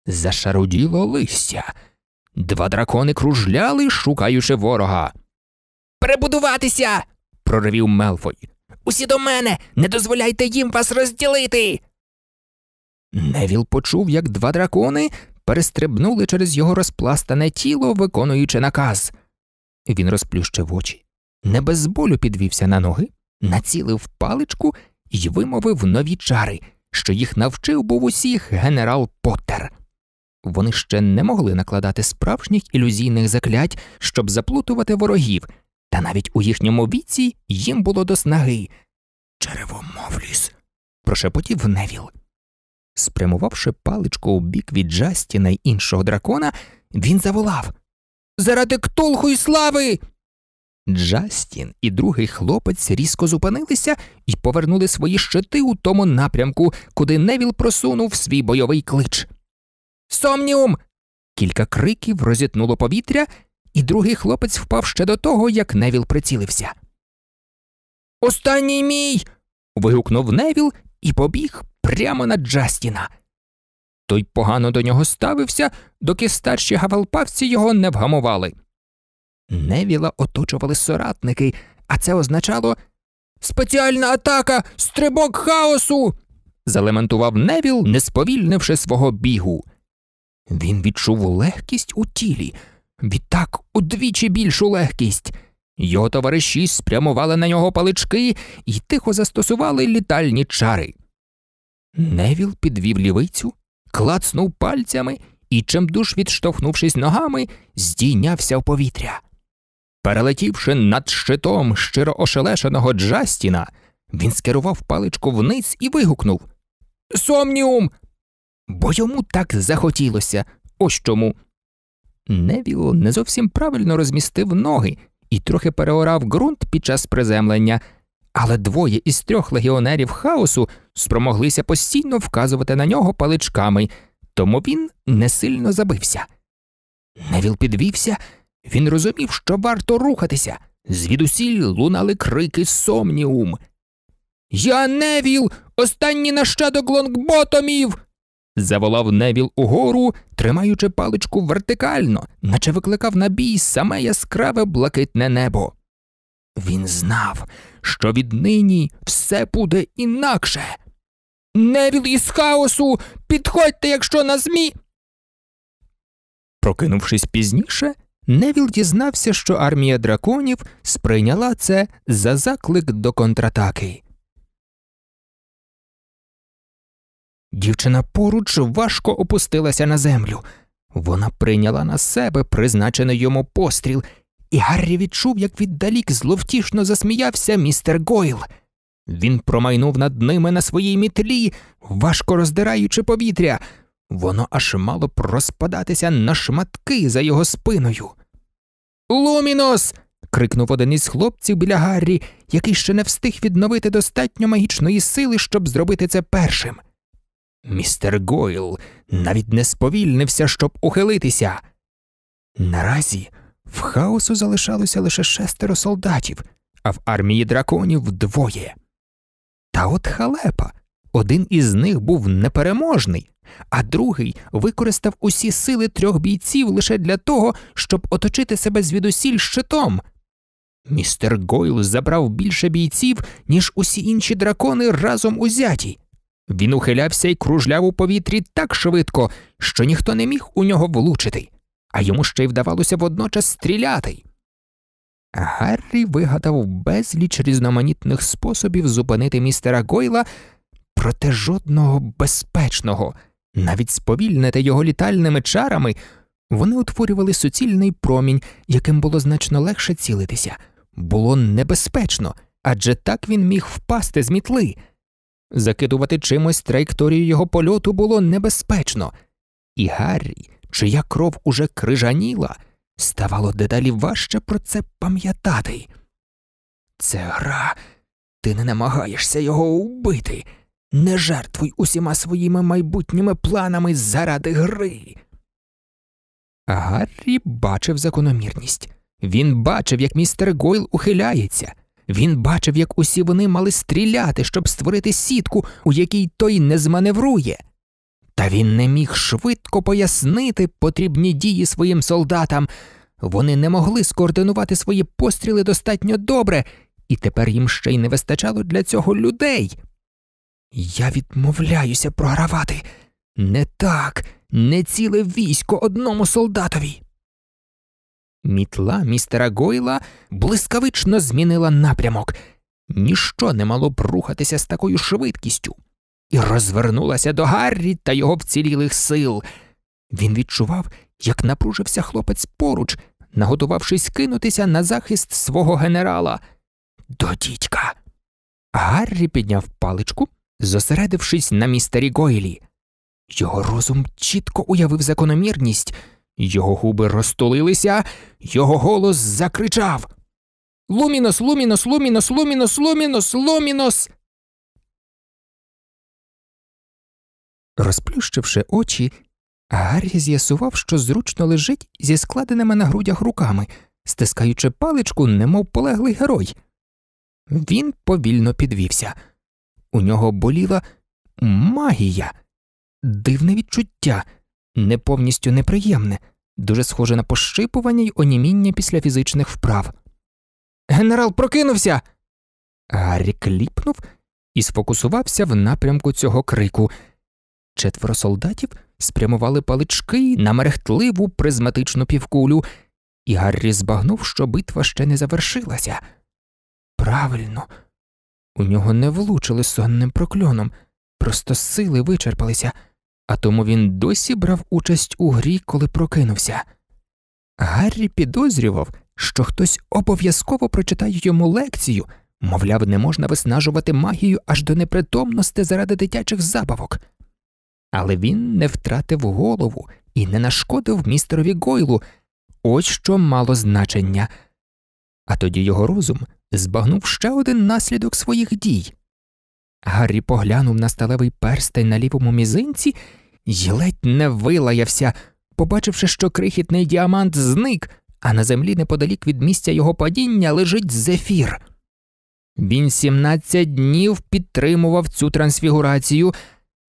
Зашаруділо листя. Два дракони кружляли, шукаючи ворога. Перебудуватися проривів Мелфой. Усі до мене! Не дозволяйте їм вас розділити. Невіл почув, як два дракони перестрибнули через його розпластане тіло, виконуючи наказ. Він розплющив очі, не без болю підвівся на ноги, націлив паличку і вимовив нові чари, що їх навчив був усіх генерал Поттер. Вони ще не могли накладати справжніх ілюзійних заклять, щоб заплутувати ворогів, та навіть у їхньому віці їм було до снаги. Черевомовліс. прошепотів Невіл. Спрямувавши паличку у бік від Джастіна й іншого дракона, він заволав Заради ктулху й слави. Джастін і другий хлопець різко зупинилися і повернули свої щити у тому напрямку, куди Невіл просунув свій бойовий клич. Сомніум. Кілька криків розітнуло повітря, і другий хлопець впав ще до того, як Невіл прицілився. Останній мій. вигукнув Невіл і побіг прямо на Джастіна. Той погано до нього ставився, доки старші гавалпавці його не вгамували. Невіла оточували соратники, а це означало спеціальна атака, стрибок хаосу. залементував Невіл, не сповільнивши свого бігу. Він відчув легкість у тілі відтак удвічі більшу легкість. Його товариші спрямували на нього палички і тихо застосували літальні чари. Невіл підвів лівицю, клацнув пальцями і, чимдуж відштовхнувшись ногами, здійнявся в повітря. Перелетівши над щитом щиро ошелешеного Джастіна, він скерував паличку вниз і вигукнув Сомніум! Бо йому так захотілося, ось чому. Невіл не зовсім правильно розмістив ноги і трохи переорав ґрунт під час приземлення, але двоє із трьох легіонерів хаосу спромоглися постійно вказувати на нього паличками, тому він не сильно забився. Невіл підвівся, він розумів, що варто рухатися. Звідусіль лунали крики сомніум. Я невіл, останній нащадок лонгботомів заволав Невіл угору, тримаючи паличку вертикально, наче викликав на бій саме яскраве блакитне небо. Він знав, що віднині все буде інакше. Невіл із хаосу, підходьте, якщо на змі. Прокинувшись пізніше, Невіл дізнався, що армія драконів сприйняла це за заклик до контратаки. Дівчина поруч важко опустилася на землю. Вона прийняла на себе призначений йому постріл, і Гаррі відчув, як віддалік зловтішно засміявся містер Гойл. Він промайнув над ними на своїй мітлі, важко роздираючи повітря. Воно аж мало б розпадатися на шматки за його спиною. Лумінос. крикнув один із хлопців біля Гаррі, який ще не встиг відновити достатньо магічної сили, щоб зробити це першим. Містер Гойл навіть не сповільнився, щоб ухилитися. Наразі в хаосу залишалося лише шестеро солдатів, а в армії драконів двоє. Та от халепа один із них був непереможний, а другий використав усі сили трьох бійців лише для того, щоб оточити себе звідусіль щитом. Містер Гойл забрав більше бійців, ніж усі інші дракони разом узяті. Він ухилявся і кружляв у повітрі так швидко, що ніхто не міг у нього влучити, а йому ще й вдавалося водночас стріляти. Гаррі вигадав безліч різноманітних способів зупинити містера Гойла, проте жодного безпечного, навіть сповільнити його літальними чарами, вони утворювали суцільний промінь, яким було значно легше цілитися. Було небезпечно адже так він міг впасти з мітли. Закидувати чимось траєкторію його польоту було небезпечно, і Гаррі, чия кров уже крижаніла, ставало дедалі важче про це пам'ятати. Це гра, ти не намагаєшся його вбити, не жертвуй усіма своїми майбутніми планами заради гри. Гаррі бачив закономірність. Він бачив, як містер Гойл ухиляється. Він бачив, як усі вони мали стріляти, щоб створити сітку, у якій той не зманеврує. Та він не міг швидко пояснити потрібні дії своїм солдатам. Вони не могли скоординувати свої постріли достатньо добре, і тепер їм ще й не вистачало для цього людей. Я відмовляюся програвати не так, не ціле військо одному солдатові. Мітла містера Гойла блискавично змінила напрямок. Ніщо не мало б рухатися з такою швидкістю, і розвернулася до Гаррі та його вцілілих сил. Він відчував, як напружився хлопець поруч, нагодувавшись кинутися на захист свого генерала. До дідька. Гаррі підняв паличку, зосередившись на містері Гойлі. Його розум чітко уявив закономірність. Його губи розтулилися, його голос закричав Лумінос, лумінос, лумінос, лумінос, лумінос, лумінос. Розплющивши очі, Гаррі з'ясував, що зручно лежить зі складеними на грудях руками, стискаючи паличку, немов полеглий герой. Він повільно підвівся. У нього боліла магія, дивне відчуття не повністю неприємне, дуже схоже на пощипування й оніміння після фізичних вправ. Генерал прокинувся. Гаррі кліпнув і сфокусувався в напрямку цього крику. Четверо солдатів спрямували палички на мерехтливу призматичну півкулю, і Гаррі збагнув, що битва ще не завершилася. Правильно, у нього не влучили сонним прокльоном, просто сили вичерпалися а тому він досі брав участь у грі, коли прокинувся. Гаррі підозрював, що хтось обов'язково прочитає йому лекцію, мовляв, не можна виснажувати магію аж до непритомності заради дитячих забавок. Але він не втратив голову і не нашкодив містерові Гойлу, ось що мало значення. А тоді його розум збагнув ще один наслідок своїх дій Гаррі поглянув на сталевий перстень на лівому мізинці і ледь не вилаявся, побачивши, що крихітний діамант зник, а на землі неподалік від місця його падіння лежить зефір. Він 17 днів підтримував цю трансфігурацію,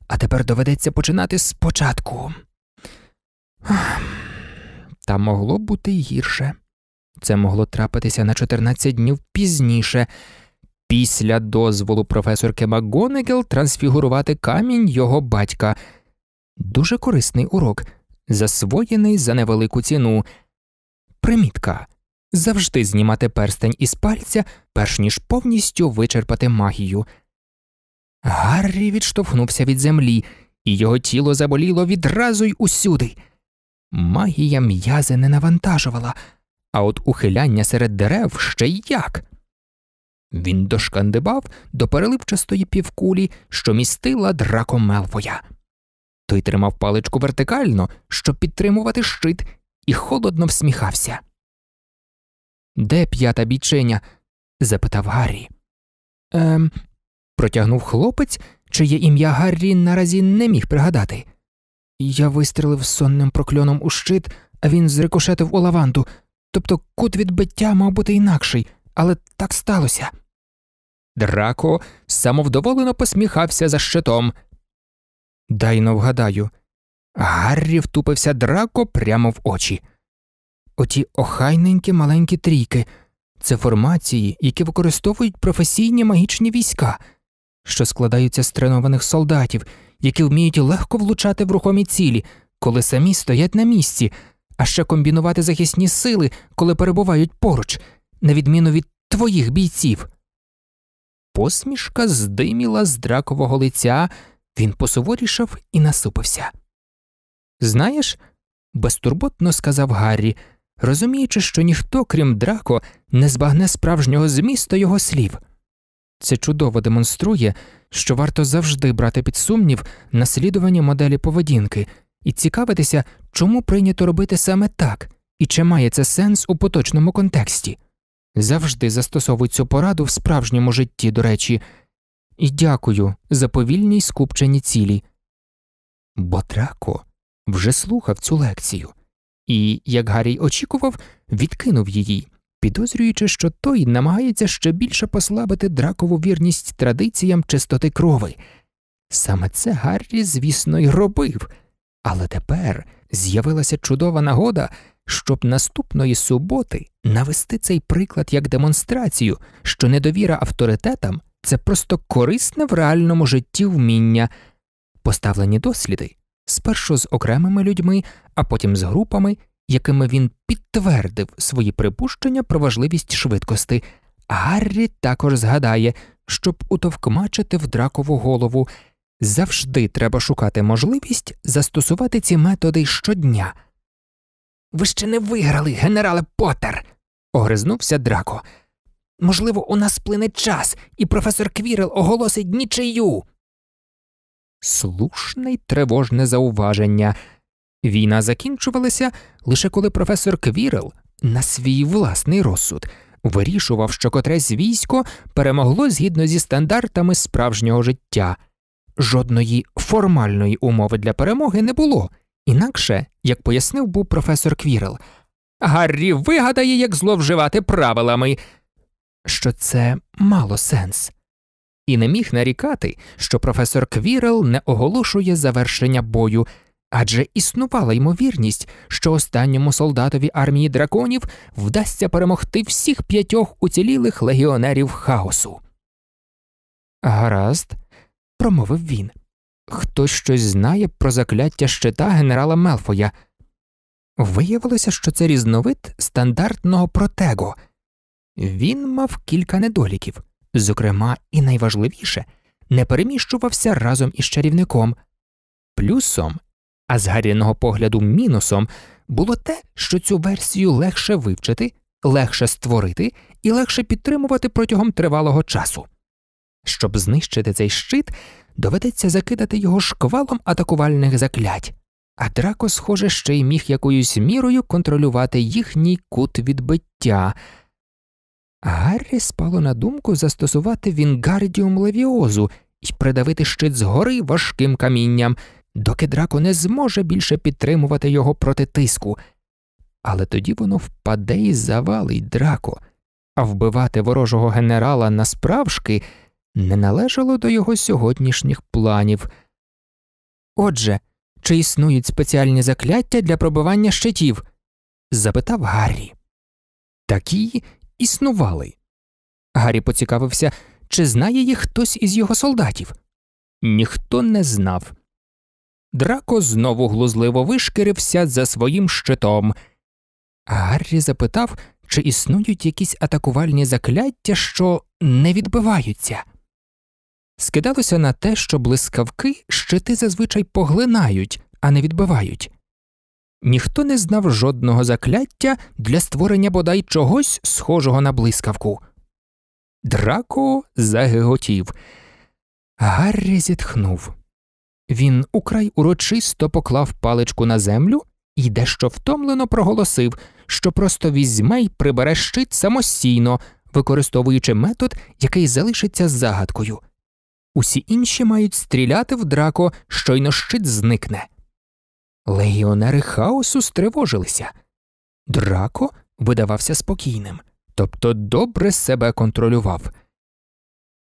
а тепер доведеться починати спочатку. Та могло бути гірше. Це могло трапитися на 14 днів пізніше після дозволу професорки МакГонегел трансфігурувати камінь його батька. Дуже корисний урок, засвоєний за невелику ціну. Примітка завжди знімати перстень із пальця, перш ніж повністю вичерпати магію. Гаррі відштовхнувся від землі, і його тіло заболіло відразу й усюди. Магія м'язи не навантажувала, а от ухиляння серед дерев ще й як. Він дошкандибав до переливчастої півкулі, що містила драко Мелфоя. Той тримав паличку вертикально, щоб підтримувати щит, і холодно всміхався. Де п'ята бійчиня? запитав Гаррі. Ем. Протягнув хлопець, чиє ім'я Гаррі наразі не міг пригадати. Я вистрелив сонним прокльоном у щит, а він зрикошетив у лаванду, тобто кут відбиття мав бути інакший але так сталося. Драко самовдоволено посміхався за щитом. Дайно вгадаю. Гаррі втупився драко прямо в очі. Оті охайненькі маленькі трійки це формації, які використовують професійні магічні війська, що складаються з тренованих солдатів, які вміють легко влучати в рухомі цілі, коли самі стоять на місці, а ще комбінувати захисні сили, коли перебувають поруч на відміну від твоїх бійців. Посмішка здиміла з дракового лиця, він посуворішав і насупився. Знаєш, безтурботно сказав Гаррі, розуміючи, що ніхто, крім драко, не збагне справжнього змісту його слів. Це чудово демонструє, що варто завжди брати під сумнів наслідування моделі поведінки і цікавитися, чому прийнято робити саме так і чи має це сенс у поточному контексті. Завжди застосовуй цю пораду в справжньому житті, до речі, і дякую за повільні й скупчені цілі. Батрако вже слухав цю лекцію і, як Гаррій очікував, відкинув її, підозрюючи, що той намагається ще більше послабити дракову вірність традиціям чистоти крови. Саме це Гаррі, звісно, й робив, але тепер з'явилася чудова нагода щоб наступної суботи навести цей приклад як демонстрацію, що недовіра авторитетам це просто корисне в реальному житті вміння, поставлені досліди спершу з окремими людьми, а потім з групами, якими він підтвердив свої припущення про важливість швидкости. Гаррі також згадає, щоб утовкмачити в дракову голову. Завжди треба шукати можливість застосувати ці методи щодня. Ви ще не виграли, генерале Поттер!» – огризнувся Драко. Можливо, у нас сплине час, і професор Квірел оголосить нічию. Слушне й тривожне зауваження. Війна закінчувалася лише коли професор Квірел на свій власний розсуд вирішував, що котресь військо перемогло згідно зі стандартами справжнього життя. Жодної формальної умови для перемоги не було. Інакше, як пояснив був професор Квірел, Гаррі вигадає, як зловживати правилами, що це мало сенс, і не міг нарікати, що професор Квірел не оголошує завершення бою, адже існувала ймовірність, що останньому солдатові армії драконів вдасться перемогти всіх п'ятьох уцілілих легіонерів хаосу. Гаразд, промовив він. Хтось щось знає про закляття щита генерала Мелфоя. Виявилося, що це різновид стандартного протего. Він мав кілька недоліків, зокрема, і найважливіше, не переміщувався разом із чарівником. Плюсом, а з гаряного погляду мінусом, було те, що цю версію легше вивчити, легше створити і легше підтримувати протягом тривалого часу. Щоб знищити цей щит доведеться закидати його шквалом атакувальних заклять, а драко, схоже, ще й міг якоюсь мірою контролювати їхній кут відбиття. Гаррі спало на думку застосувати Вінгардіум левіозу і придавити щит згори важким камінням, доки драко не зможе більше підтримувати його проти тиску. Але тоді воно впаде і завалить драко, а вбивати ворожого генерала насправжки – не належало до його сьогоднішніх планів. Отже, чи існують спеціальні закляття для пробивання щитів? запитав Гаррі. Такі існували. Гаррі поцікавився, чи знає їх хтось із його солдатів. Ніхто не знав. Драко знову глузливо вишкірився за своїм щитом. Гаррі запитав, чи існують якісь атакувальні закляття, що не відбиваються скидалося на те, що блискавки щити зазвичай поглинають, а не відбивають. Ніхто не знав жодного закляття для створення бодай чогось схожого на блискавку. Драко загиготів. Гаррі зітхнув. Він украй урочисто поклав паличку на землю і дещо втомлено проголосив, що просто візьме й прибере щит самостійно, використовуючи метод, який залишиться загадкою усі інші мають стріляти в драко, щойно щит зникне. Легіонери хаосу стривожилися. Драко видавався спокійним, тобто добре себе контролював.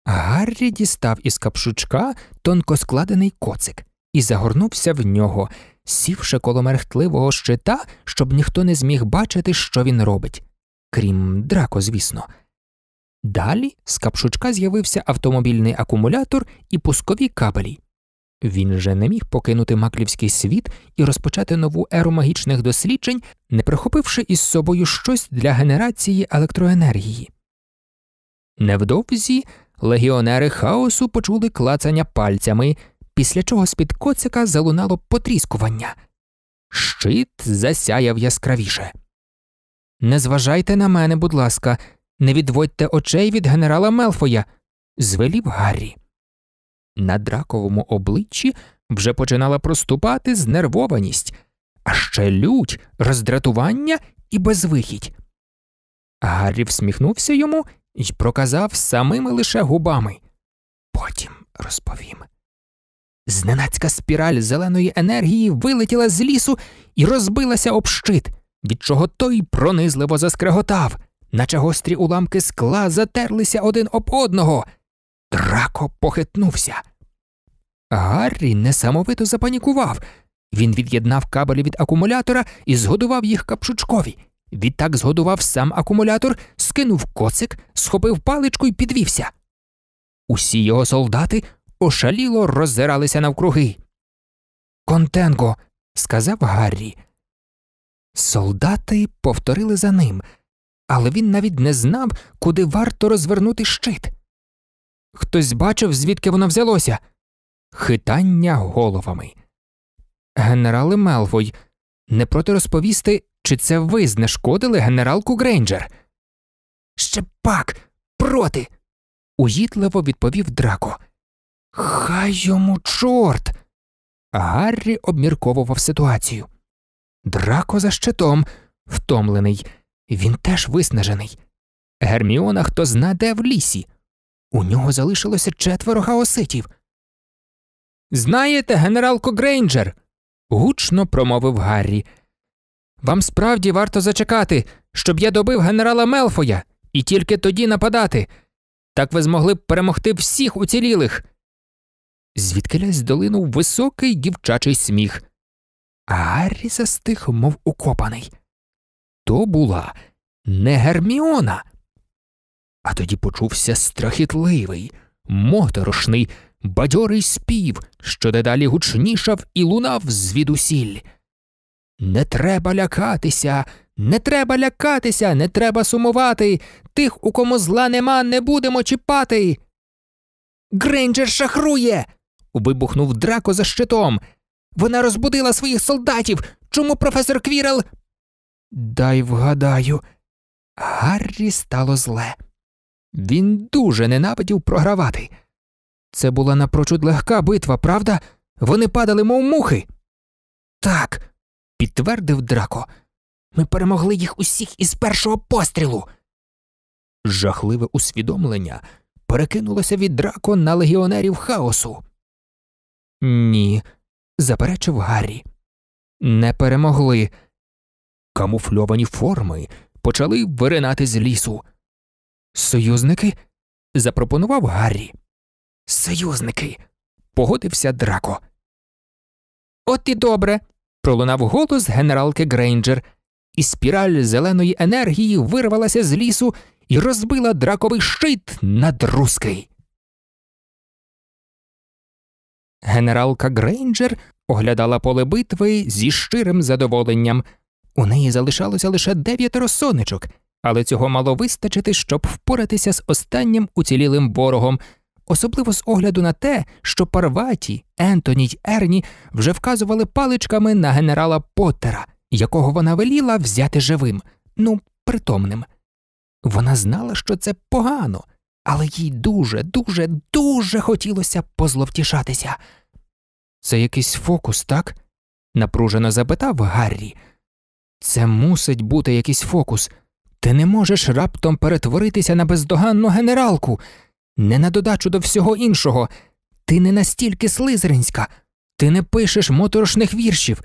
Гаррі дістав із капшучка тонко складений коцик і загорнувся в нього, сівши коло мерехтливого щита, щоб ніхто не зміг бачити, що він робить. Крім драко, звісно. Далі з капшучка з'явився автомобільний акумулятор і пускові кабелі. Він же не міг покинути маклівський світ і розпочати нову еру магічних досліджень, не прихопивши із собою щось для генерації електроенергії. Невдовзі легіонери хаосу почули клацання пальцями, після чого з під коцика залунало потріскування. Щит засяяв яскравіше. Не зважайте на мене, будь ласка, не відводьте очей від генерала Мелфоя, звелів Гаррі. На драковому обличчі вже починала проступати знервованість, а ще лють, роздратування і безвихідь. Гаррі всміхнувся йому і проказав самими лише губами. Потім розповім. Зненацька спіраль зеленої енергії вилетіла з лісу і розбилася об щит, від чого той пронизливо заскреготав наче гострі уламки скла затерлися один об одного. Драко похитнувся. Гаррі несамовито запанікував. Він від'єднав кабелі від акумулятора і згодував їх капшучкові. Відтак згодував сам акумулятор, скинув коцик, схопив паличку і підвівся. Усі його солдати ошаліло роззиралися навкруги. Контенго, сказав Гаррі. Солдати повторили за ним але він навіть не знав, куди варто розвернути щит. Хтось бачив, звідки воно взялося хитання головами. Генерале Мелвой, не проти розповісти, чи це ви знешкодили генералку Грейнджер? Ще пак, проти. уїдливо відповів Драко. Хай йому чорт. Гаррі обмірковував ситуацію. Драко за щитом, втомлений. Він теж виснажений. Герміона хто зна де в лісі. У нього залишилося четверо хаоситів. Знаєте, генералко Грейнджер, гучно промовив Гаррі. Вам справді варто зачекати, щоб я добив генерала Мелфоя і тільки тоді нападати. Так ви змогли б перемогти всіх уцілілих. Звідкилясь долинув високий дівчачий сміх. А Гаррі застиг, мов укопаний то була не Герміона. А тоді почувся страхітливий, моторошний, бадьорий спів, що дедалі гучнішав і лунав звідусіль. Не треба лякатися, не треба лякатися, не треба сумувати. Тих, у кому зла нема, не будемо чіпати. Грейнджер шахрує. вибухнув драко за щитом. Вона розбудила своїх солдатів. Чому професор Квірел Дай вгадаю, Гаррі стало зле. Він дуже ненавидів програвати. Це була напрочуд легка битва, правда? Вони падали, мов мухи. Так, підтвердив Драко. Ми перемогли їх усіх із першого пострілу. Жахливе усвідомлення перекинулося від Драко на легіонерів хаосу. Ні, заперечив Гаррі. Не перемогли камуфльовані форми почали виринати з лісу. Союзники? запропонував Гаррі. Союзники. погодився драко. От і добре. пролунав голос генералки Грейнджер, і спіраль зеленої енергії вирвалася з лісу і розбила драковий щит на друзки. Генералка Грейнджер оглядала поле битви зі щирим задоволенням. У неї залишалося лише дев'ятеро сонечок, але цього мало вистачити, щоб впоратися з останнім уцілілим ворогом, особливо з огляду на те, що Парваті, Ентоні й Ерні вже вказували паличками на генерала Поттера, якого вона веліла взяти живим, ну, притомним. Вона знала, що це погано, але їй дуже, дуже, дуже хотілося позловтішатися. Це якийсь фокус, так? напружено запитав Гаррі. Це мусить бути якийсь фокус. Ти не можеш раптом перетворитися на бездоганну генералку, не на додачу до всього іншого. Ти не настільки слизеринська, ти не пишеш моторошних віршів.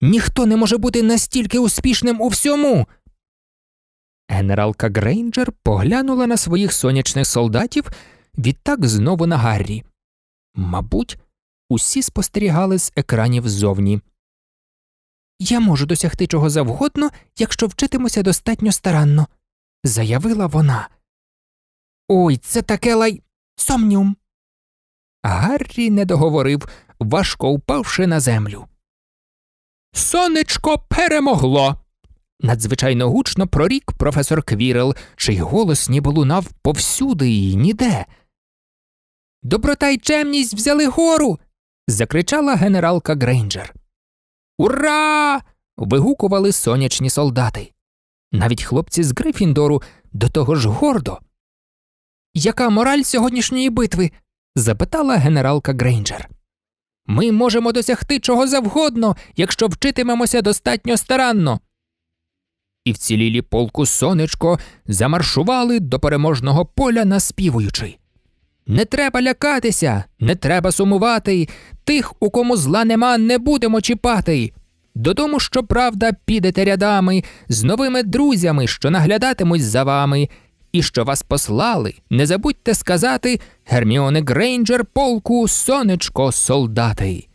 Ніхто не може бути настільки успішним у всьому. Генералка Грейнджер поглянула на своїх сонячних солдатів відтак знову на Гаррі. Мабуть, усі спостерігали з екранів ззовні. Я можу досягти чого завгодно, якщо вчитимуся достатньо старанно, заявила вона. Ой, це таке лай сомнюм. Гаррі не договорив, важко впавши на землю. Сонечко перемогло. надзвичайно гучно прорік професор Квірел, чий голос ніби лунав повсюди і ніде. Доброта й чемність взяли гору. закричала генералка Грейнджер. Ура! вигукували сонячні солдати. Навіть хлопці з Грифіндору до того ж гордо. Яка мораль сьогоднішньої битви? запитала генералка Грейнджер. Ми можемо досягти чого завгодно, якщо вчитимемося достатньо старанно. І вцілілі полку сонечко замаршували до переможного поля, наспівуючи. Не треба лякатися, не треба сумувати, тих, у кому зла нема, не будемо чіпати. Додому, правда, підете рядами з новими друзями, що наглядатимуть за вами, і що вас послали, не забудьте сказати Герміоне Грейнджер, полку, сонечко, солдати.